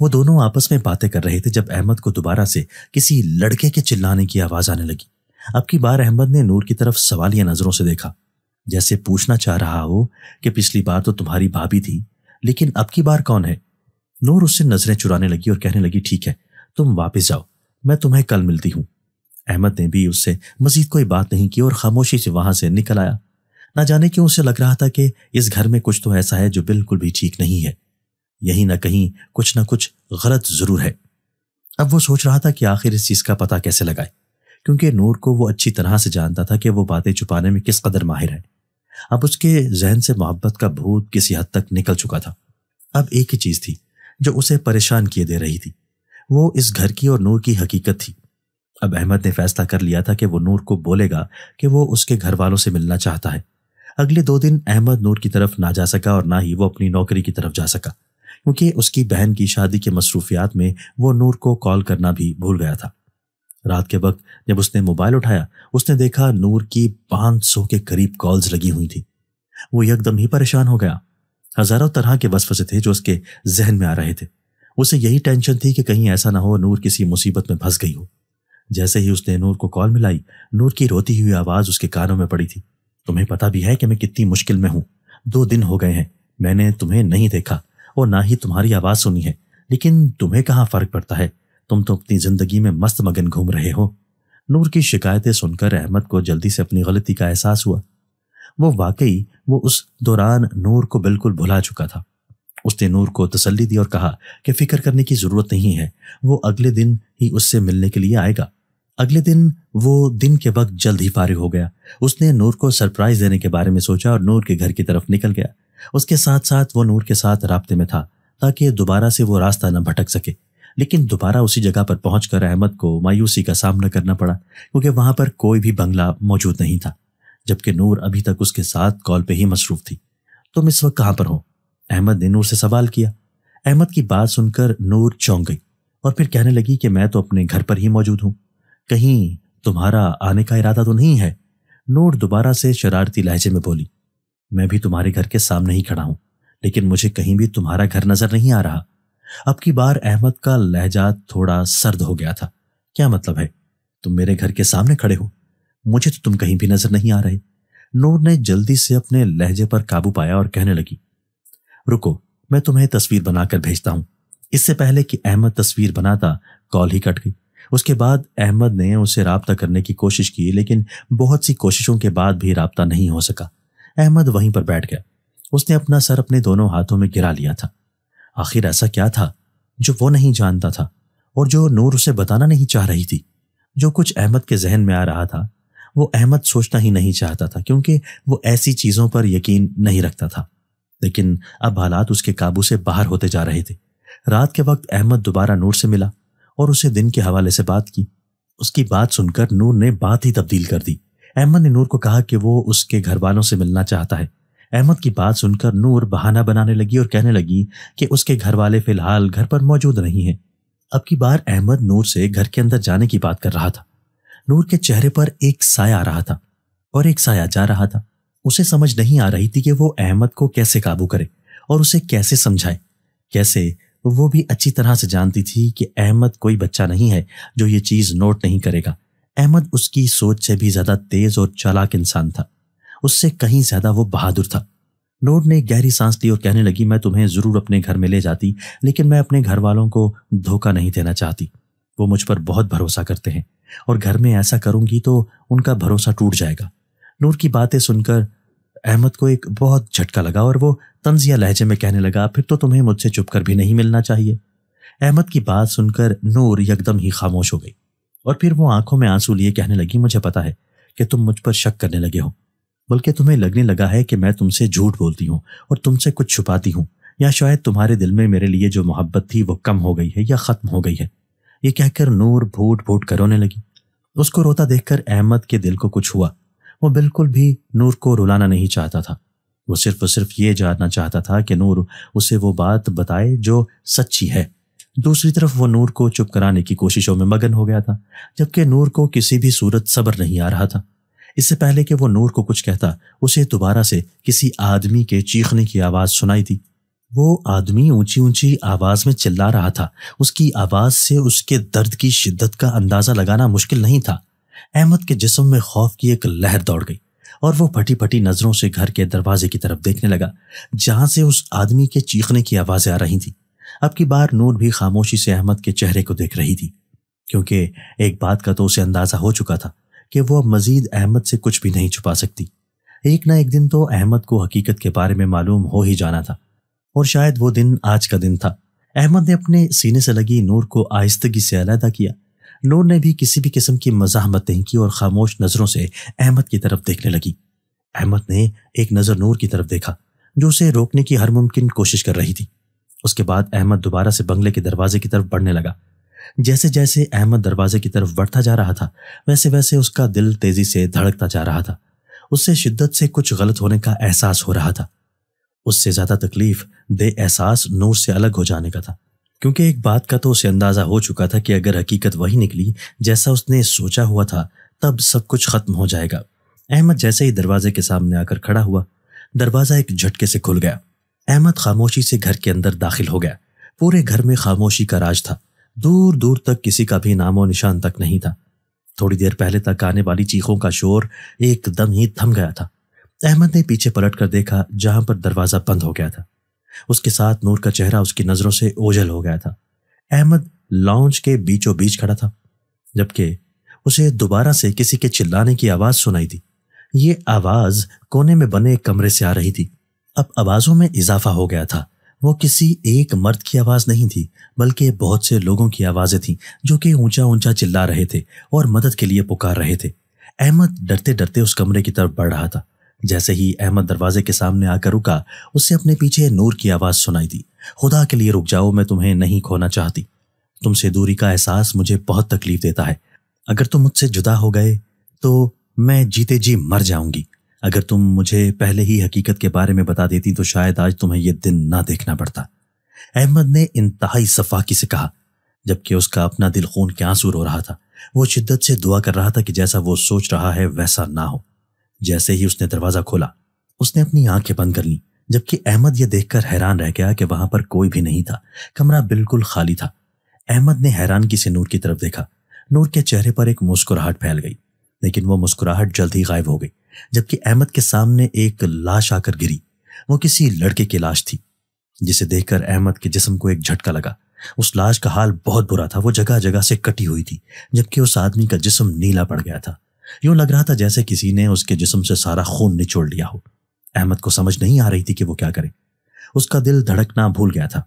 वो दोनों आपस में बातें कर रहे थे जब अहमद को दोबारा से किसी लड़के के चिल्लाने की आवाज आने लगी अब की बार अहमद ने नूर की तरफ सवालिया नजरों से देखा जैसे पूछना चाह रहा हो कि पिछली बार तो तुम्हारी भाभी थी लेकिन अब की बार कौन है नूर उससे नजरें चुराने लगी और कहने लगी ठीक है तुम वापस जाओ मैं तुम्हें कल मिलती हूं अहमद ने भी उससे मजीद कोई बात नहीं की और खामोशी से वहां से निकल आया ना जाने क्यों उसे लग रहा था कि इस घर में कुछ तो ऐसा है जो बिल्कुल भी ठीक नहीं है यही ना कहीं कुछ ना कुछ गलत जरूर है अब वो सोच रहा था कि आखिर इस चीज का पता कैसे लगाए क्योंकि नूर को वो अच्छी तरह से जानता था कि वो बातें छुपाने में किस कदर माहिर है अब उसके जहन से मोहब्बत का भूत किसी हद तक निकल चुका था अब एक ही चीज थी जो उसे परेशान किए दे रही थी वो इस घर की और नूर की हकीकत थी अब अहमद ने फैसला कर लिया था कि वो नूर को बोलेगा कि वो उसके घर वालों से मिलना चाहता है अगले दो दिन अहमद नूर की तरफ ना जा सका और ना ही वो अपनी नौकरी की तरफ जा सका क्योंकि उसकी बहन की शादी के मसरूफियात में वो नूर को कॉल करना भी भूल गया था रात के वक्त जब उसने मोबाइल उठाया उसने देखा नूर की 500 के करीब कॉल्स लगी हुई थी वो एकदम ही परेशान हो गया हजारों तरह के वसफसे थे जो उसके जहन में आ रहे थे उसे यही टेंशन थी कि कहीं ऐसा ना हो नूर किसी मुसीबत में फंस गई हो जैसे ही उसने नूर को कॉल मिलाई नूर की रोती हुई आवाज़ उसके कानों में पड़ी थी तुम्हें पता भी है कि मैं कितनी मुश्किल में हूँ दो दिन हो गए हैं मैंने तुम्हें नहीं देखा और ना ही तुम्हारी आवाज़ सुनी है लेकिन तुम्हें कहाँ फ़र्क पड़ता है तुम तो अपनी जिंदगी में मस्त मगन घूम रहे हो नूर की शिकायतें सुनकर अहमद को जल्दी से अपनी गलती का एहसास हुआ वो वाकई वो उस दौरान नूर को बिल्कुल भुला चुका था उसने नूर को तसल्ली दी और कहा कि फिक्र करने की ज़रूरत नहीं है वो अगले दिन ही उससे मिलने के लिए आएगा अगले दिन वो दिन के वक्त जल्द ही फारिग हो गया उसने नूर को सरप्राइज देने के बारे में सोचा और नूर के घर की तरफ निकल गया उसके साथ साथ वो नूर के साथ रबते में था ताकि दोबारा से वो रास्ता न भटक सके लेकिन दोबारा उसी जगह पर पहुंचकर अहमद को मायूसी का सामना करना पड़ा क्योंकि वहां पर कोई भी बंगला मौजूद नहीं था जबकि नूर अभी तक उसके साथ कॉल पे ही मसरूफ थी तुम इस वक्त कहाँ पर हो अहमद ने नूर से सवाल किया अहमद की बात सुनकर नूर चौंक गई और फिर कहने लगी कि मैं तो अपने घर पर ही मौजूद हूँ कहीं तुम्हारा आने का इरादा तो नहीं है नूर दोबारा से शरारती लहजे में बोली मैं भी तुम्हारे घर के सामने ही खड़ा हूँ लेकिन मुझे कहीं भी तुम्हारा घर नजर नहीं आ रहा अब की बार अहमद का लहजा थोड़ा सर्द हो गया था क्या मतलब है तुम मेरे घर के सामने खड़े हो मुझे तो तुम कहीं भी नजर नहीं आ रहे नूर ने जल्दी से अपने लहजे पर काबू पाया और कहने लगी रुको मैं तुम्हें तस्वीर बनाकर भेजता हूं इससे पहले कि अहमद तस्वीर बनाता कॉल ही कट गई उसके बाद अहमद ने उसे रबता करने की कोशिश की लेकिन बहुत सी कोशिशों के बाद भी रबता नहीं हो सका अहमद वहीं पर बैठ गया उसने अपना सर अपने दोनों हाथों में गिरा लिया था आखिर ऐसा क्या था जो वो नहीं जानता था और जो नूर उसे बताना नहीं चाह रही थी जो कुछ अहमद के जहन में आ रहा था वो अहमद सोचना ही नहीं चाहता था क्योंकि वो ऐसी चीज़ों पर यकीन नहीं रखता था लेकिन अब हालात उसके काबू से बाहर होते जा रहे थे रात के वक्त अहमद दोबारा नूर से मिला और उसे दिन के हवाले से बात की उसकी बात सुनकर नूर ने बात ही तब्दील कर दी अहमद ने नूर को कहा कि वो उसके घर वालों से मिलना चाहता है अहमद की बात सुनकर नूर बहाना बनाने लगी और कहने लगी कि उसके घर वाले फिलहाल घर पर मौजूद नहीं हैं अब की बार अहमद नूर से घर के अंदर जाने की बात कर रहा था नूर के चेहरे पर एक साया आ रहा था और एक साया जा रहा था उसे समझ नहीं आ रही थी कि वो अहमद को कैसे काबू करे और उसे कैसे समझाए कैसे वो भी अच्छी तरह से जानती थी कि अहमद कोई बच्चा नहीं है जो ये चीज़ नोट नहीं करेगा अहमद उसकी सोच से भी ज़्यादा तेज और चालाक इंसान था उससे कहीं ज्यादा वो बहादुर था नोड ने गहरी सांस ली और कहने लगी मैं तुम्हें जरूर अपने घर में ले जाती लेकिन मैं अपने घर वालों को धोखा नहीं देना चाहती वो मुझ पर बहुत भरोसा करते हैं और घर में ऐसा करूंगी तो उनका भरोसा टूट जाएगा नूर की बातें सुनकर अहमद को एक बहुत झटका लगा और वो तंजिया लहजे में कहने लगा फिर तो तुम्हें मुझसे चुप कर भी नहीं मिलना चाहिए अहमद की बात सुनकर नूर यकदम ही खामोश हो गई और फिर वो आंखों में आंसू लिए कहने लगी मुझे पता है कि तुम मुझ पर शक करने लगे हो बल्कि तुम्हें लगने लगा है कि मैं तुमसे झूठ बोलती हूँ और तुमसे कुछ छुपाती हूँ या शायद तुम्हारे दिल में मेरे लिए जो मोहब्बत थी वो कम हो गई है या ख़त्म हो गई है ये कहकर नूर भूट भूट कर रोने लगी उसको रोता देखकर अहमद के दिल को कुछ हुआ वो बिल्कुल भी नूर को रुलाना नहीं चाहता था वो सिर्फ और सिर्फ ये जानना चाहता था कि नूर उसे वो बात बताए जो सच्ची है दूसरी तरफ वो नूर को चुप कराने की कोशिशों में मगन हो गया था जबकि नूर को किसी भी सूरत सब्र नहीं आ रहा था इससे पहले कि वो नूर को कुछ कहता उसे दोबारा से किसी आदमी के चीखने की आवाज़ सुनाई थी वो आदमी ऊंची ऊंची आवाज में चिल्ला रहा था उसकी आवाज से उसके दर्द की शिद्दत का अंदाजा लगाना मुश्किल नहीं था अहमद के जिस्म में खौफ की एक लहर दौड़ गई और वो फटी फटी नजरों से घर के दरवाजे की तरफ देखने लगा जहां से उस आदमी के चीखने की आवाजें आ रही थी अब की बार नूर भी खामोशी से अहमद के चेहरे को देख रही थी क्योंकि एक बात का तो उसे अंदाजा हो चुका था कि वो अब मजीद अहमद से कुछ भी नहीं छुपा सकती एक ना एक दिन तो अहमद को हकीकत के बारे में मालूम हो ही जाना था और शायद वो दिन आज का दिन था अहमद ने अपने सीने से लगी नूर को आहिस्तगी से अलहदा किया नूर ने भी किसी भी किस्म की मजामत नहीं की और खामोश नज़रों से अहमद की तरफ देखने लगी अहमद ने एक नज़र नूर की तरफ देखा जो उसे रोकने की हर मुमकिन कोशिश कर रही थी उसके बाद अहमद दोबारा से बंगले के दरवाजे की तरफ बढ़ने लगा जैसे जैसे अहमद दरवाजे की तरफ बढ़ता जा रहा था वैसे वैसे उसका दिल तेजी से धड़कता जा रहा था उससे शिद्दत से कुछ गलत होने का एहसास हो रहा था उससे ज्यादा तकलीफ दे एहसास नूर से अलग हो जाने का था क्योंकि एक बात का तो उसे अंदाजा हो चुका था कि अगर हकीकत वही निकली जैसा उसने सोचा हुआ था तब सब कुछ खत्म हो जाएगा अहमद जैसे ही दरवाजे के सामने आकर खड़ा हुआ दरवाजा एक झटके से खुल गया अहमद खामोशी से घर के अंदर दाखिल हो गया पूरे घर में खामोशी का राज था दूर दूर तक किसी का भी नामो निशान तक नहीं था थोड़ी देर पहले तक आने वाली चीखों का शोर एकदम ही थम गया था अहमद ने पीछे पलट कर देखा जहां पर दरवाजा बंद हो गया था उसके साथ नूर का चेहरा उसकी नजरों से ओझल हो गया था अहमद लॉन्च के बीचों बीच खड़ा था जबकि उसे दोबारा से किसी के चिल्लाने की आवाज सुनाई थी ये आवाज कोने में बने कमरे से आ रही थी अब आवाजों में इजाफा हो गया था वो किसी एक मर्द की आवाज़ नहीं थी बल्कि बहुत से लोगों की आवाज़ें थीं जो कि ऊंचा ऊंचा चिल्ला रहे थे और मदद के लिए पुकार रहे थे अहमद डरते डरते उस कमरे की तरफ बढ़ रहा था जैसे ही अहमद दरवाजे के सामने आकर रुका उससे अपने पीछे नूर की आवाज़ सुनाई दी खुदा के लिए रुक जाओ मैं तुम्हें नहीं खोना चाहती तुमसे दूरी का एहसास मुझे बहुत तकलीफ देता है अगर तुम मुझसे जुदा हो गए तो मैं जीते जी मर जाऊंगी अगर तुम मुझे पहले ही हकीकत के बारे में बता देती तो शायद आज तुम्हें यह दिन ना देखना पड़ता अहमद ने इंतहाई सफाकी से कहा जबकि उसका अपना दिल खून के आंसू रो रहा था वो शिद्दत से दुआ कर रहा था कि जैसा वो सोच रहा है वैसा ना हो जैसे ही उसने दरवाजा खोला उसने अपनी आंखें बंद कर ली जबकि अहमद यह देखकर हैरान रह गया कि वहां पर कोई भी नहीं था कमरा बिल्कुल खाली था अहमद ने हैरानगी से नूर की तरफ देखा नूर के चेहरे पर एक मुस्कुराहट फैल गई लेकिन वो मुस्कुराहट जल्द ही गायब हो गई जबकि अहमद के सामने एक लाश आकर गिरी वो किसी लड़के की लाश थी जिसे देखकर अहमद के जिस्म को एक झटका लगा उस लाश का हाल बहुत बुरा था वो जगह जगह से कटी हुई थी जबकि उस आदमी का जिस्म नीला पड़ गया था यूं लग रहा था जैसे किसी ने उसके जिस्म से सारा खून निचोड़ लिया हो अहमद को समझ नहीं आ रही थी कि वो क्या करे उसका दिल धड़कना भूल गया था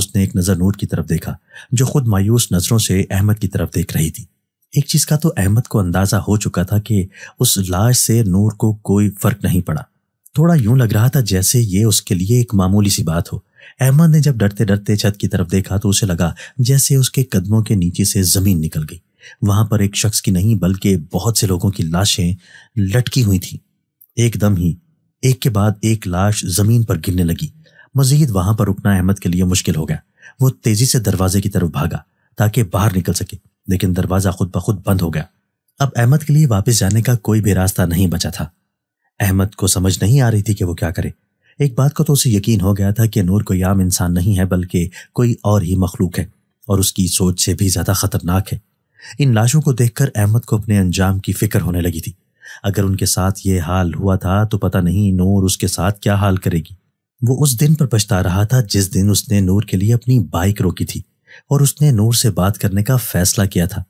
उसने एक नज़र नूर की तरफ देखा जो खुद मायूस नज़रों से अहमद की तरफ देख रही थी एक चीज का तो अहमद को अंदाजा हो चुका था कि उस लाश से नूर को कोई फर्क नहीं पड़ा थोड़ा यूं लग रहा था जैसे ये उसके लिए एक मामूली सी बात हो अहमद ने जब डरते डरते छत की तरफ देखा तो उसे लगा जैसे उसके कदमों के नीचे से जमीन निकल गई वहां पर एक शख्स की नहीं बल्कि बहुत से लोगों की लाशें लटकी हुई थी एकदम ही एक के बाद एक लाश जमीन पर गिरने लगी मजीद वहां पर रुकना अहमद के लिए मुश्किल हो गया वो तेजी से दरवाजे की तरफ भागा ताकि बाहर निकल सके लेकिन दरवाजा खुद ब खुद बंद हो गया अब अहमद के लिए वापस जाने का कोई भी रास्ता नहीं बचा था अहमद को समझ नहीं आ रही थी कि वो क्या करे एक बात को तो उसे यकीन हो गया था कि नूर कोई आम इंसान नहीं है बल्कि कोई और ही मखलूक है और उसकी सोच से भी ज्यादा खतरनाक है इन लाशों को देखकर अहमद को अपने अंजाम की फिक्र होने लगी थी अगर उनके साथ ये हाल हुआ था तो पता नहीं नूर उसके साथ क्या हाल करेगी वो उस दिन पर पछता रहा था जिस दिन उसने नूर के लिए अपनी बाइक रोकी थी और उसने नूर से बात करने का फैसला किया था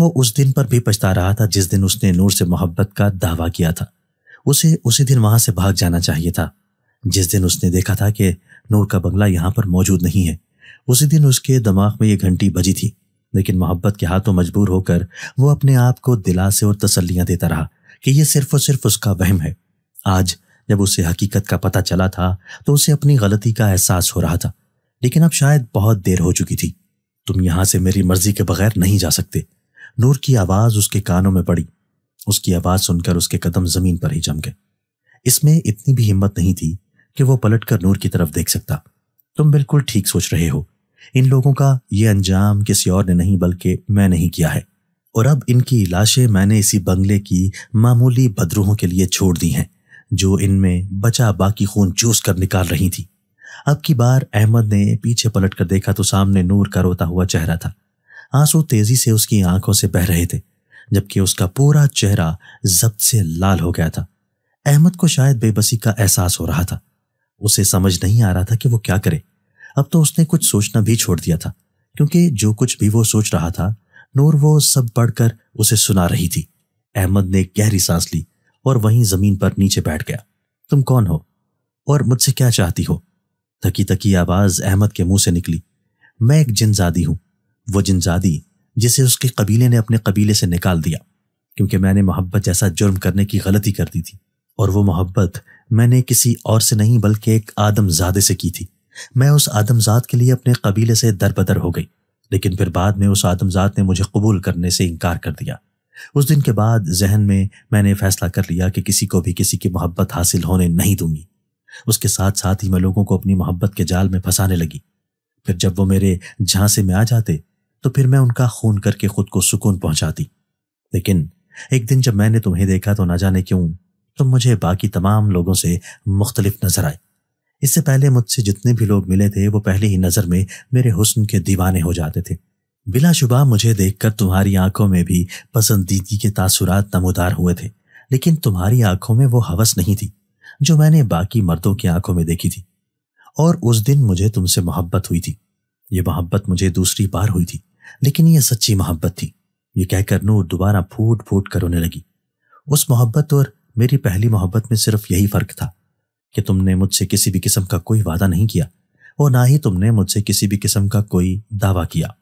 वो उस दिन पर भी पछता रहा था जिस दिन उसने नूर से मोहब्बत का दावा किया था उसे उसी दिन वहां से भाग जाना चाहिए था जिस दिन उसने देखा था कि नूर का बंगला यहाँ पर मौजूद नहीं है उसी दिन उसके दिमाग में ये घंटी बजी थी लेकिन मोहब्बत के हाथों मजबूर होकर वो अपने आप को दिलासे और तसल्लियां देता रहा कि यह सिर्फ और सिर्फ उसका वहम है आज जब उसे हकीकत का पता चला था तो उसे अपनी गलती का एहसास हो रहा था लेकिन अब शायद बहुत देर हो चुकी थी तुम यहां से मेरी मर्जी के बगैर नहीं जा सकते नूर की आवाज उसके कानों में पड़ी उसकी आवाज सुनकर उसके कदम जमीन पर ही जम गए इसमें इतनी भी हिम्मत नहीं थी कि वो पलटकर नूर की तरफ देख सकता तुम बिल्कुल ठीक सोच रहे हो इन लोगों का ये अंजाम किसी और ने नहीं बल्कि मैंने ही किया है और अब इनकी लाशें मैंने इसी बंगले की मामूली बदरूहों के लिए छोड़ दी हैं जो इनमें बचा बाकी खून चूस कर निकाल रही थी अब की बार अहमद ने पीछे पलट कर देखा तो सामने नूर का रोता हुआ चेहरा था आंसू तेजी से उसकी आंखों से बह रहे थे जबकि उसका पूरा चेहरा जब्त से लाल हो गया था अहमद को शायद बेबसी का एहसास हो रहा था उसे समझ नहीं आ रहा था कि वो क्या करे अब तो उसने कुछ सोचना भी छोड़ दिया था क्योंकि जो कुछ भी वो सोच रहा था नूर वो सब पढ़कर उसे सुना रही थी अहमद ने गहरी सांस ली और वहीं जमीन पर नीचे बैठ गया तुम कौन हो और मुझसे क्या चाहती हो थकी थकी आवाज अहमद के मुंह से निकली मैं एक जिनजादी हूँ वो जिनजादी जिसे उसके कबीले ने अपने कबीले से निकाल दिया क्योंकि मैंने मोहब्बत जैसा जुर्म करने की गलती कर दी थी और वो मोहब्बत मैंने किसी और से नहीं बल्कि एक आदमजादे से की थी मैं उस आदमजाद के लिए अपने कबीले से दरबदर हो गई लेकिन फिर बाद में उस आदमजाद ने मुझे कबूल करने से इनकार कर दिया उस दिन के बाद जहन में मैंने फैसला कर लिया कि किसी को भी किसी की मोहब्बत हासिल होने नहीं दूंगी उसके साथ साथ ही मैं लोगों को अपनी मोहब्बत के जाल में फंसाने लगी फिर जब वो मेरे झांसे में आ जाते तो फिर मैं उनका खून करके खुद को सुकून पहुंचाती लेकिन एक दिन जब मैंने तुम्हें देखा तो ना जाने क्यों तुम तो मुझे बाकी तमाम लोगों से मुख्तलिफ नजर आए इससे पहले मुझसे जितने भी लोग मिले थे वो पहले ही नज़र में मेरे हुस्न के दीवाने हो जाते थे बिलाशुबा मुझे देखकर तुम्हारी आंखों में भी पसंदीदगी के तासुरात नमोदार हुए थे लेकिन तुम्हारी आंखों में वो हवस नहीं थी जो मैंने बाकी मर्दों की आंखों में देखी थी और उस दिन मुझे तुमसे मोहब्बत हुई थी ये मोहब्बत मुझे दूसरी बार हुई थी लेकिन यह सच्ची मोहब्बत थी ये कहकर नूर दोबारा फूट फूट कर रोने लगी उस मोहब्बत और मेरी पहली मोहब्बत में सिर्फ यही फर्क था कि तुमने मुझसे किसी भी किस्म का कोई वादा नहीं किया और ना ही तुमने मुझसे किसी भी किस्म का कोई दावा किया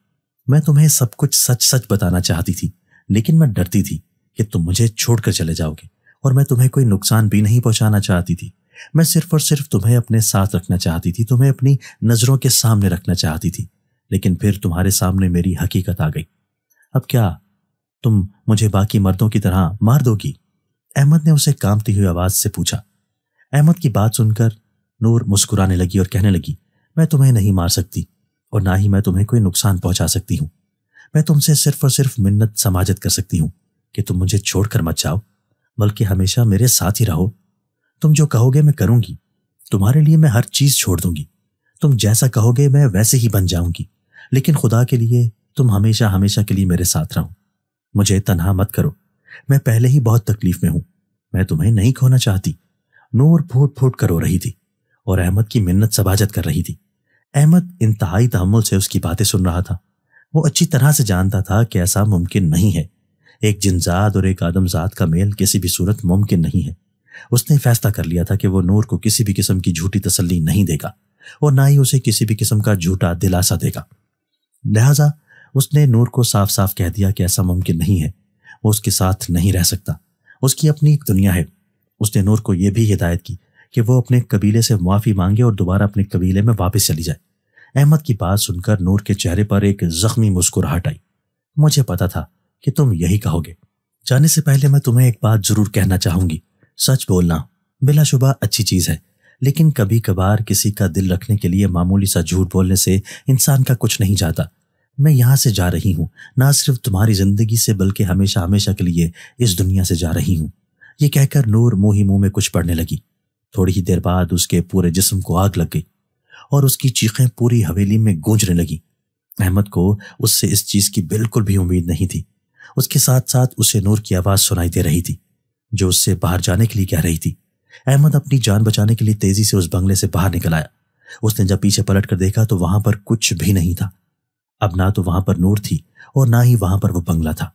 मैं तुम्हें सब कुछ सच सच बताना चाहती थी लेकिन मैं डरती थी कि तुम मुझे छोड़कर चले जाओगे और मैं तुम्हें कोई नुकसान भी नहीं पहुंचाना चाहती थी मैं सिर्फ और सिर्फ तुम्हें अपने साथ रखना चाहती थी तुम्हें अपनी नज़रों के सामने रखना चाहती थी लेकिन फिर तुम्हारे सामने मेरी हकीकत आ गई अब क्या तुम मुझे बाकी मर्दों की तरह मार दोगी अहमद ने उसे कांपती हुई आवाज़ से पूछा अहमद की बात सुनकर नूर मुस्कुराने लगी और कहने लगी मैं तुम्हें नहीं मार सकती और ना ही मैं तुम्हें कोई नुकसान पहुंचा सकती हूँ मैं तुमसे सिर्फ और सिर्फ मिन्नत समाजत कर सकती हूँ कि तुम मुझे छोड़कर मत जाओ बल्कि हमेशा मेरे साथ ही रहो तुम जो कहोगे मैं करूंगी तुम्हारे लिए मैं हर चीज छोड़ दूंगी तुम जैसा कहोगे मैं वैसे ही बन जाऊंगी लेकिन खुदा के लिए तुम हमेशा हमेशा के लिए मेरे साथ रहो मुझे तनहा मत करो मैं पहले ही बहुत तकलीफ में हूं मैं तुम्हें नहीं खोना चाहती नूर फूट फूट कर रो रही थी और अहमद की मिन्नत सबाजत कर रही थी अहमद इंतहाई तहमुल से उसकी बातें सुन रहा था वो अच्छी तरह से जानता था कि ऐसा मुमकिन नहीं है एक जिनजाद और एक आदमजात का मेल किसी भी सूरत मुमकिन नहीं है उसने फैसला कर लिया था कि वो नूर को किसी भी किस्म की झूठी तसल्ली नहीं देगा और ना ही उसे किसी भी किस्म का झूठा दिलासा देगा लिहाजा उसने नूर को साफ साफ कह दिया कि ऐसा मुमकिन नहीं है वो उसके साथ नहीं रह सकता उसकी अपनी एक दुनिया है उसने नूर को यह भी हिदायत की कि वो अपने कबीले से माफ़ी मांगे और दोबारा अपने कबीले में वापस चली जाए अहमद की बात सुनकर नूर के चेहरे पर एक जख्मी मुस्कुराहट आई मुझे पता था कि तुम यही कहोगे जाने से पहले मैं तुम्हें एक बात जरूर कहना चाहूंगी सच बोलना बिलाशुबा अच्छी चीज है लेकिन कभी कभार किसी का दिल रखने के लिए मामूली सा झूठ बोलने से इंसान का कुछ नहीं जाता मैं यहाँ से जा रही हूँ ना सिर्फ तुम्हारी जिंदगी से बल्कि हमेशा हमेशा के लिए इस दुनिया से जा रही हूँ ये कहकर नूर मुंह ही मुंह में कुछ पड़ने लगी थोड़ी ही देर बाद उसके पूरे जिस्म को आग लग गई और उसकी चीखें पूरी हवेली में गूंजने लगी अहमद को उससे इस चीज की बिल्कुल भी उम्मीद नहीं थी उसके साथ साथ उसे नूर की आवाज़ सुनाई दे रही थी जो उससे बाहर जाने के लिए कह रही थी अहमद अपनी जान बचाने के लिए तेजी से उस बंगले से बाहर निकल आया उसने जब पीछे पलट कर देखा तो वहां पर कुछ भी नहीं था अब ना तो वहां पर नूर थी और ना ही वहां पर वो बंगला था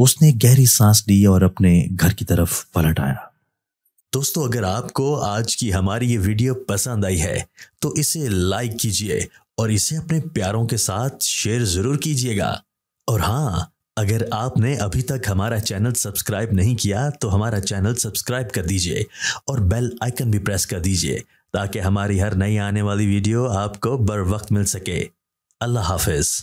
उसने गहरी सांस ली और अपने घर की तरफ पलट आया दोस्तों अगर आपको आज की हमारी ये वीडियो पसंद आई है तो इसे लाइक कीजिए और इसे अपने प्यारों के साथ शेयर जरूर कीजिएगा और हाँ अगर आपने अभी तक हमारा चैनल सब्सक्राइब नहीं किया तो हमारा चैनल सब्सक्राइब कर दीजिए और बेल आइकन भी प्रेस कर दीजिए ताकि हमारी हर नई आने वाली वीडियो आपको बर वक्त मिल सके अल्लाह हाफिज़